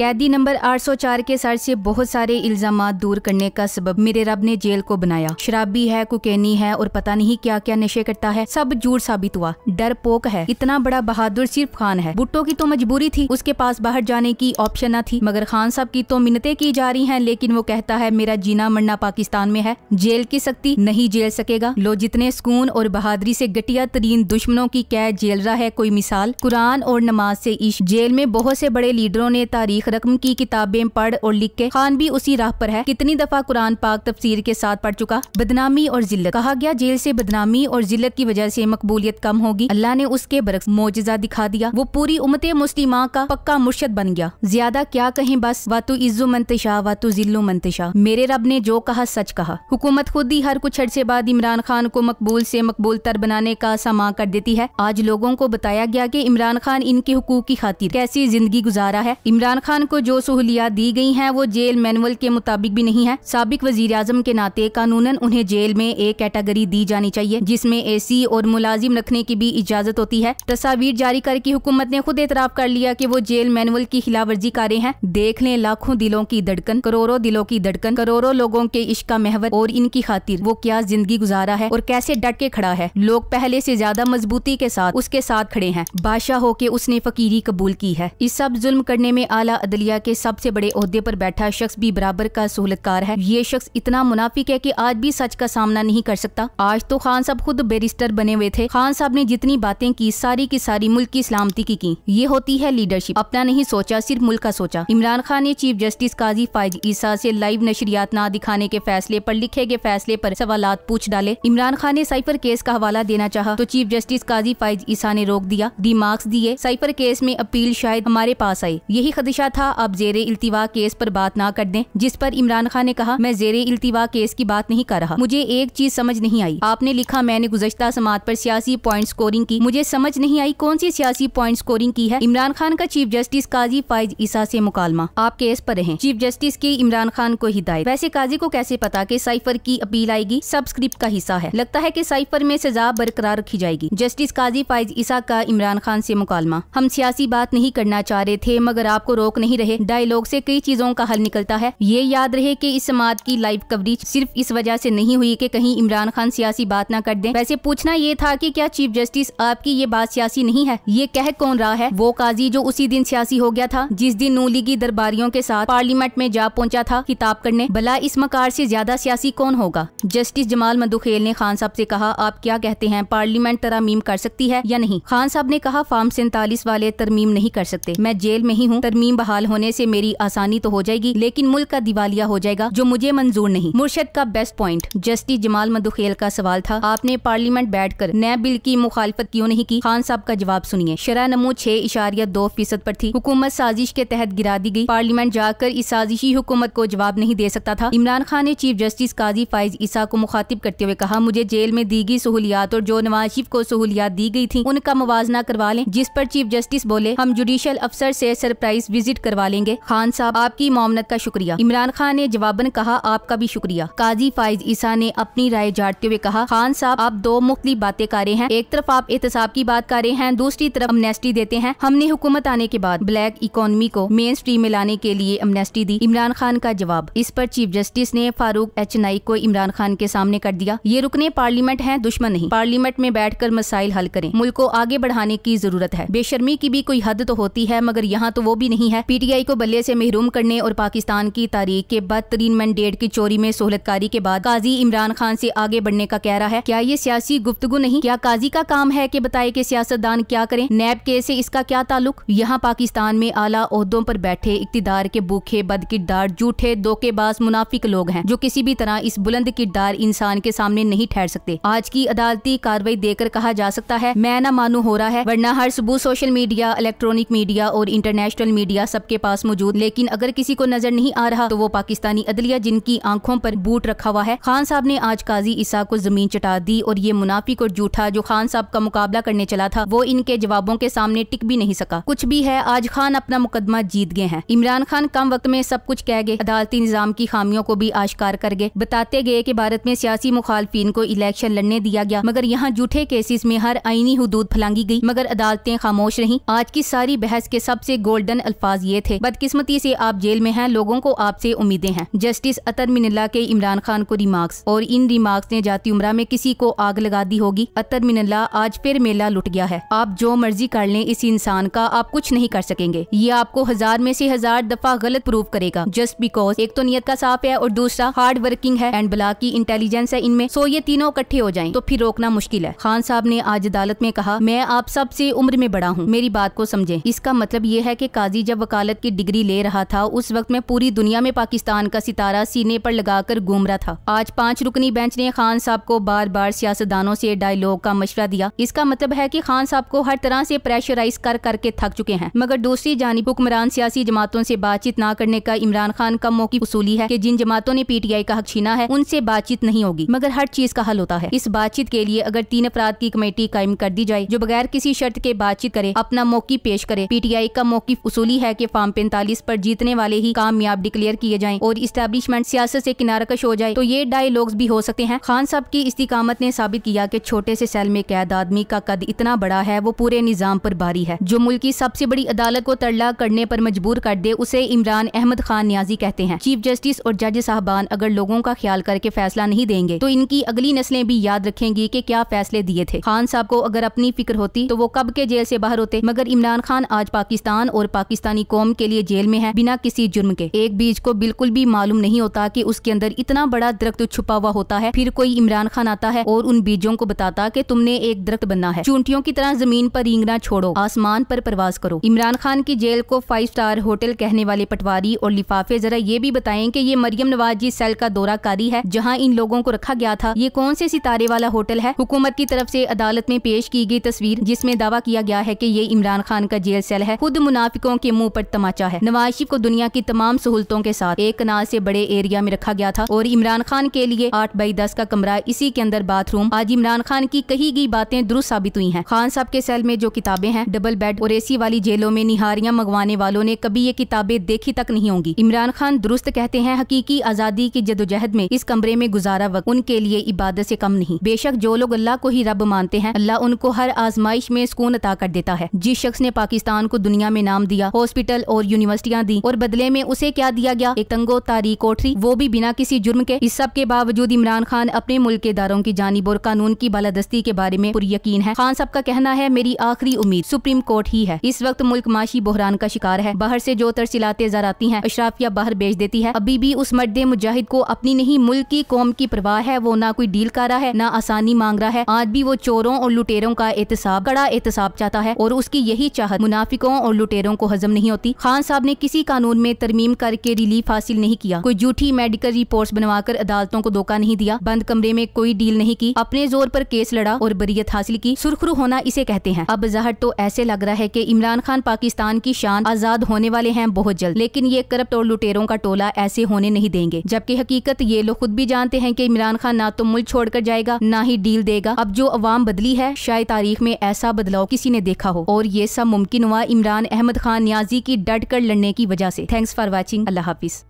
कैदी नंबर 804 के सर से बहुत सारे इल्जाम दूर करने का सबब मेरे रब ने जेल को बनाया शराबी है कुकेनी है और पता नहीं क्या क्या नशे करता है सब झूठ साबित हुआ डर पोक है इतना बड़ा बहादुर सिर्फ खान है भुट्टो की तो मजबूरी थी उसके पास बाहर जाने की ऑप्शन न थी मगर खान साहब की तो मिन्नते की जा रही है लेकिन वो कहता है मेरा जीना मरना पाकिस्तान में है जेल की सख्ती नहीं जेल सकेगा लो जितने सुकून और बहादुरी से घटिया तरीन दुश्मनों की कैद जेल रहा है कोई मिसाल कुरान और नमाज से इश जेल में बहुत से बड़े लीडरों ने तारीख रकम की किताबें पढ़ और लिख के खान भी उसी राह पर है कितनी दफा कुरान पाक तफसीर के साथ पढ़ चुका बदनामी और जिल्लत कहा गया जेल से बदनामी और जिल्लत की वजह से मकबूलियत कम होगी अल्लाह ने उसके बरक्स मोजा दिखा दिया वो पूरी उमत मुस्लिमा का पक्का मुर्शद बन गया ज्यादा क्या कहें बस वातु इज्जो मंतशा वातु जिल्लो मंतशा मेरे रब ने जो कहा सच कहा हुकूमत खुद ही हर कुछ अरसे बाद इमरान खान को मकबूल से मकबूल तर बनाने का समा कर देती है आज लोगों को बताया गया कि इमरान खान इनके हकूक की खातिर कैसी जिंदगी गुजारा है इमरान खान पाकिस्तान को जो सहूलियात दी गई हैं वो जेल मैनुअल के मुताबिक भी नहीं है सबक वजीर के नाते कानूनन उन्हें जेल में एक कैटेगरी दी जानी चाहिए जिसमे ए सी और मुलाजिम रखने की भी इजाजत होती है तस्वीर जारी करके हुकूमत ने खुद एतराब कर लिया की वो जेल मैनुअल की खिलाफ वर्जी कार्य हैं देख लें लाखों दिलों की धड़कन करोड़ों दिलों की धड़कन करोड़ों लोगों के इश्क महवर और इनकी खातिर वो क्या जिंदगी गुजारा है और कैसे डट के खड़ा है लोग पहले ऐसी ज्यादा मजबूती के साथ उसके साथ खड़े हैं बादशाह होके उसने फकीरी कबूल की है इस सब जुल्म करने में आला अदलिया के सबसे बड़े अहदे पर बैठा शख्स भी बराबर का सहूलतकार है ये शख्स इतना मुनाफिक है कि आज भी सच का सामना नहीं कर सकता आज तो खान साहब खुद बैरिस्टर बने हुए थे खान साहब ने जितनी बातें की सारी की सारी मुल्क की सलामती की की ये होती है लीडरशिप अपना नहीं सोचा सिर्फ मुल्क का सोचा इमरान खान ने चीफ जस्टिस काजी फाइज ईसा से लाइव नशरियात न दिखाने के फैसले पर लिखे गए फैसले पर सवाल पूछ डाले इमरान खान ने साइफर केस का हवाला देना चाह तो चीफ जस्टिस काजी फाइज ईसा ने रोक दिया डी मार्क्स दिए साइफर केस में अपील शायद हमारे पास आई यही खदशा था आप जेर इल्तिवा केस पर बात ना कर दें जिस पर इमरान खान ने कहा मैं जेर इल्तिवा केस की बात नहीं कर रहा मुझे एक चीज समझ नहीं आई आपने लिखा मैंने गुजश्ता समात पर सियासी पॉइंट स्कोरिंग की मुझे समझ नहीं आई कौन सी सियासी पॉइंट स्कोरिंग की है इमरान खान का चीफ जस्टिस काजी फाइज ईसा से मुकालमा आप केस पर रहे चीफ जस्टिस की इमरान खान को हिदायत वैसे काजी को कैसे पता की साइफर की अपील आएगी स्क्रिप्ट का हिस्सा है लगता है की साइफर में सजा बरकरार रखी जाएगी जस्टिस काजी फाइज ईसा का इमरान खान से मुकालमा हम सियासी बात नहीं करना चाह रहे थे मगर आपको रोक नहीं रहे डायलॉग से कई चीजों का हल निकलता है ये याद रहे कि इस समाज की लाइव कवरेज सिर्फ इस वजह से नहीं हुई कि कहीं इमरान खान सियासी बात ना कर दें वैसे पूछना ये था कि क्या चीफ जस्टिस आपकी ये बात सियासी नहीं है ये कह कौन रहा है वो काजी जो उसी दिन सियासी हो गया था जिस दिन नू लीगी दरबारियों के साथ पार्लियामेंट में जा पहुँचा था किताब करने भला इस मकार ऐसी ज्यादा सियासी कौन होगा जस्टिस जमाल मधुखेल ने खान साहब ऐसी कहा आप क्या कहते हैं पार्लियामेंट तरमीम कर सकती है या नहीं खान साहब ने कहा फार्म सैतालीस वाले तरमीम नहीं कर सकते मैं जेल में ही हूँ तरमीम बहा बहाल होने से मेरी आसानी तो हो जाएगी लेकिन मुल्क का दिवालिया हो जाएगा जो मुझे मंजूर नहीं मुर्शद का best point justice Jamal Mandokhail का सवाल था आपने पार्लियामेंट बैठ कर नए बिल की मुखालफत क्यों नहीं की खान साहब का जवाब सुनिए शरा नमो छह इशारिया दो फीसद आरोप थी हुकूमत साजिश के तहत गिरा दी गई पार्लियामेंट जाकर इस साजिशी हुकूमत को जवाब नहीं दे सकता था इमरान खान ने चीफ जस्टिस काजी फाइज ईसा को मुखातिब करते हुए कहा मुझे जेल में दी गई सहूलियात और जो नवाज शिफ को सहूलियात दी गई थी उनका मुवजना करवा लें जिस पर चीफ जस्टिस बोले हम जुडिशियल अफसर से सरप्राइज विजिट करवा लेंगे खान साहब आपकी मोमनत का शुक्रिया इमरान खान ने जवाबन कहा आपका भी शुक्रिया काजी फाइज ईसा ने अपनी राय जाड़ते हुए कहा खान साहब आप दो मुख्तलि बातें कर रहे हैं एक तरफ आप एहतसाब की बात कर रहे हैं दूसरी तरफ अमनेस्टी देते हैं हमने हुकूमत आने के बाद ब्लैक इकोनॉमी को मेन स्ट्रीम में लाने के लिए अमनेस्टी दी इमरान खान का जवाब इस पर चीफ जस्टिस ने फारूक एच नाइक को इमरान खान के सामने कर दिया ये रुकने पार्लियामेंट है दुश्मन नहीं पार्लियामेंट में बैठ कर मसाइल हल करें मुल्क को आगे बढ़ाने की जरूरत है बेशर्मी की भी कोई हद तो होती है मगर यहाँ तो वो भी नहीं है पीटीआई को बल्ले से महरूम करने और पाकिस्तान की तारीख के बाद तरीन मैंडेट की चोरी में सहूलतकारी के बाद काजी इमरान खान से आगे बढ़ने का कह रहा है क्या ये सियासी गुफ्तगु नहीं क्या काजी का काम है कि बताए कि सियासतदान क्या करें नैब के से इसका क्या ताल्लुक यहाँ पाकिस्तान में आला अहदों पर बैठे इकतदार के भूखे बद किरदार के धोखेबाज मुनाफिक लोग हैं जो किसी भी तरह इस बुलंद किरदार इंसान के सामने नहीं ठहर सकते आज की अदालती कार्रवाई देकर कहा जा सकता है मैं न मानू हो रहा है वरना हर सबूत सोशल मीडिया इलेक्ट्रॉनिक मीडिया और इंटरनेशनल मीडिया सब सबके पास मौजूद लेकिन अगर किसी को नजर नहीं आ रहा तो वो पाकिस्तानी अदलिया जिनकी आंखों पर बूट रखा हुआ है खान साहब ने आज काजी ईसा को जमीन चटा दी और ये मुनाफिक और जूठा जो खान साहब का मुकाबला करने चला था वो इनके जवाबों के सामने टिक भी नहीं सका कुछ भी है आज खान अपना मुकदमा जीत गए हैं इमरान खान कम वक्त में सब कुछ कह गए अदालती निजाम की खामियों को भी आश्कार कर गए बताते गए की भारत में सियासी मुखालफी को इलेक्शन लड़ने दिया गया मगर यहाँ जूठे केसेस में हर आईनी हदूद फैलांगी गयी मगर अदालतें खामोश रही आज की सारी बहस के सबसे गोल्डन अल्फाज दिए थे बदकिस्मती से आप जेल में हैं लोगों को आपसे उम्मीदें हैं जस्टिस अतर मिनल्ला के इमरान खान को रिमार्क्स और इन रिमार्क्स ने जाती उम्र में किसी को आग लगा दी होगी अतर मिनल्ला आज फिर मेला लुट गया है आप जो मर्जी कर लें इस इंसान का आप कुछ नहीं कर सकेंगे ये आपको हजार में से हजार दफा गलत प्रूव करेगा जस्ट बिकॉज एक तो नियत का साफ है और दूसरा हार्ड वर्किंग है एंड ब्ला की इंटेलिजेंस है इनमें सो ये तीनों इकट्ठे हो जाए तो फिर रोकना मुश्किल है खान साहब ने आज अदालत में कहा मैं आप सबसे उम्र में बड़ा हूँ मेरी बात को समझे इसका मतलब ये है की काजी जब वकालत की डिग्री ले रहा था उस वक्त में पूरी दुनिया में पाकिस्तान का सितारा सीने पर लगाकर घूम रहा था आज पांच रुकनी बेंच ने खान साहब को बार बार सियासतदानों से डायलॉग का मशवरा दिया इसका मतलब है कि खान साहब को हर तरह से प्रेशराइज कर करके थक चुके हैं मगर दूसरी जानब हुक्मरान सियासी जमातों से बातचीत न करने का इमरान खान का मौकी उसूली है की जिन जमातों ने पीटीआई का हक छीना है उनसे बातचीत नहीं होगी मगर हर चीज का हल होता है इस बातचीत के लिए अगर तीन अफराद की कमेटी कायम कर दी जाए जो बगैर किसी शर्त के बातचीत करे अपना मौकी पेश करे पीटीआई का मौकी उसूली है के फॉर्म पैंतालीस पर जीतने वाले ही कामयाब डिक्लेयर किए जाए और इस्टेब्लिशमेंट सियासत से किनारकश हो जाए तो ये डायलॉग्स भी हो सकते हैं खान साहब की इस्तीकामत ने साबित किया कि छोटे से सेल में कैद आदमी का कद इतना बड़ा है वो पूरे निज़ाम पर भारी है जो मुल्क की सबसे बड़ी अदालत को तरला करने पर मजबूर कर दे उसे इमरान अहमद खान न्याजी कहते हैं चीफ जस्टिस और जज साहबान अगर लोगों का ख्याल करके फैसला नहीं देंगे तो इनकी अगली नस्लें भी याद रखेंगी कि क्या फैसले दिए थे खान साहब को अगर अपनी फिक्र होती तो वो कब के जेल से बाहर होते मगर इमरान खान आज पाकिस्तान और पाकिस्तानी कौम के लिए जेल में है बिना किसी जुर्म के एक बीज को बिल्कुल भी मालूम नहीं होता कि उसके अंदर इतना बड़ा दरख्त छुपा हुआ होता है फिर कोई इमरान खान आता है और उन बीजों को बताता कि तुमने एक दरख्त बनना है चूंटियों की तरह जमीन पर रींगना छोड़ो आसमान पर प्रवास करो इमरान खान की जेल को फाइव स्टार होटल कहने वाले पटवारी और लिफाफे जरा ये भी बताएं कि ये मरियम नवाज जी सेल का दौरा कारी है जहाँ इन लोगों को रखा गया था ये कौन से सितारे वाला होटल है हुकूमत की तरफ से अदालत में पेश की गई तस्वीर जिसमें दावा किया गया है कि ये इमरान खान का जेल सेल है खुद मुनाफिकों के मुंह पर पर तमाचा है नवाज शरीफ को दुनिया की तमाम सहूलतों के साथ एक कनाल से बड़े एरिया में रखा गया था और इमरान खान के लिए आठ बाई दस का कमरा इसी के अंदर बाथरूम आज इमरान खान की कही गई बातें दुरुस्त साबित हुई है खान साहब के सेल में जो किताबें हैं डबल बेड और एसी वाली जेलों में निहारियां मंगवाने वालों ने कभी ये किताबें देखी तक नहीं होंगी इमरान खान दुरुस्त कहते हैं हकीकी आजादी की जदोजहद में इस कमरे में गुजारा वक्त उनके लिए इबादत से कम नहीं बेशक जो लोग अल्लाह को ही रब मानते हैं अल्लाह उनको हर आजमाइश में सुकून अता कर देता है जिस शख्स ने पाकिस्तान को दुनिया में नाम दिया हॉस्पिटल हॉस्पिटल और यूनिवर्सिटियाँ दी और बदले में उसे क्या दिया गया एक तंगो तारी कोठरी वो भी बिना किसी जुर्म के इस सब के बावजूद इमरान खान अपने मुल्क के दारों की जानब और कानून की बालादस्ती के बारे में पूरी यकीन है खान साहब का कहना है मेरी आखिरी उम्मीद सुप्रीम कोर्ट ही है इस वक्त मुल्क माशी बहरान का शिकार है बाहर ऐसी जो तरसिलाते आती है अशराफिया बाहर बेच देती है अभी भी उस मर्द मुजाहिद को अपनी नहीं मुल्क की कौम की परवाह है वो ना कोई डील कर रहा है ना आसानी मांग रहा है आज भी वो चोरों और लुटेरों का एहतसाब कड़ा एहतसाब चाहता है और उसकी यही चाहत मुनाफिकों और लुटेरों को हजम नहीं होता होती खान साहब ने किसी कानून में तरमीम करके रिलीफ हासिल नहीं किया कोई झूठी मेडिकल रिपोर्ट बनवाकर अदालतों को धोखा नहीं दिया बंद कमरे में कोई डील नहीं की अपने जोर पर केस लड़ा और बरियत हासिल की सुरखरू होना इसे कहते हैं अब जाहर तो ऐसे लग रहा है की इमरान खान पाकिस्तान की शान आजाद होने वाले हैं बहुत जल्द लेकिन ये करप्ट और लुटेरों का टोला ऐसे होने नहीं देंगे जबकि हकीकत ये लोग खुद भी जानते हैं की इमरान खान ना तो मुल्क छोड़कर जाएगा ना ही डील देगा अब जो अवाम बदली है शायद तारीख में ऐसा बदलाव किसी ने देखा हो और ये सब मुमकिन हुआ इमरान अहमद खान न्याजी की की डट कर लड़ने की वजह से थैंक्स फॉर वॉचिंग अल्लाह हाफिज़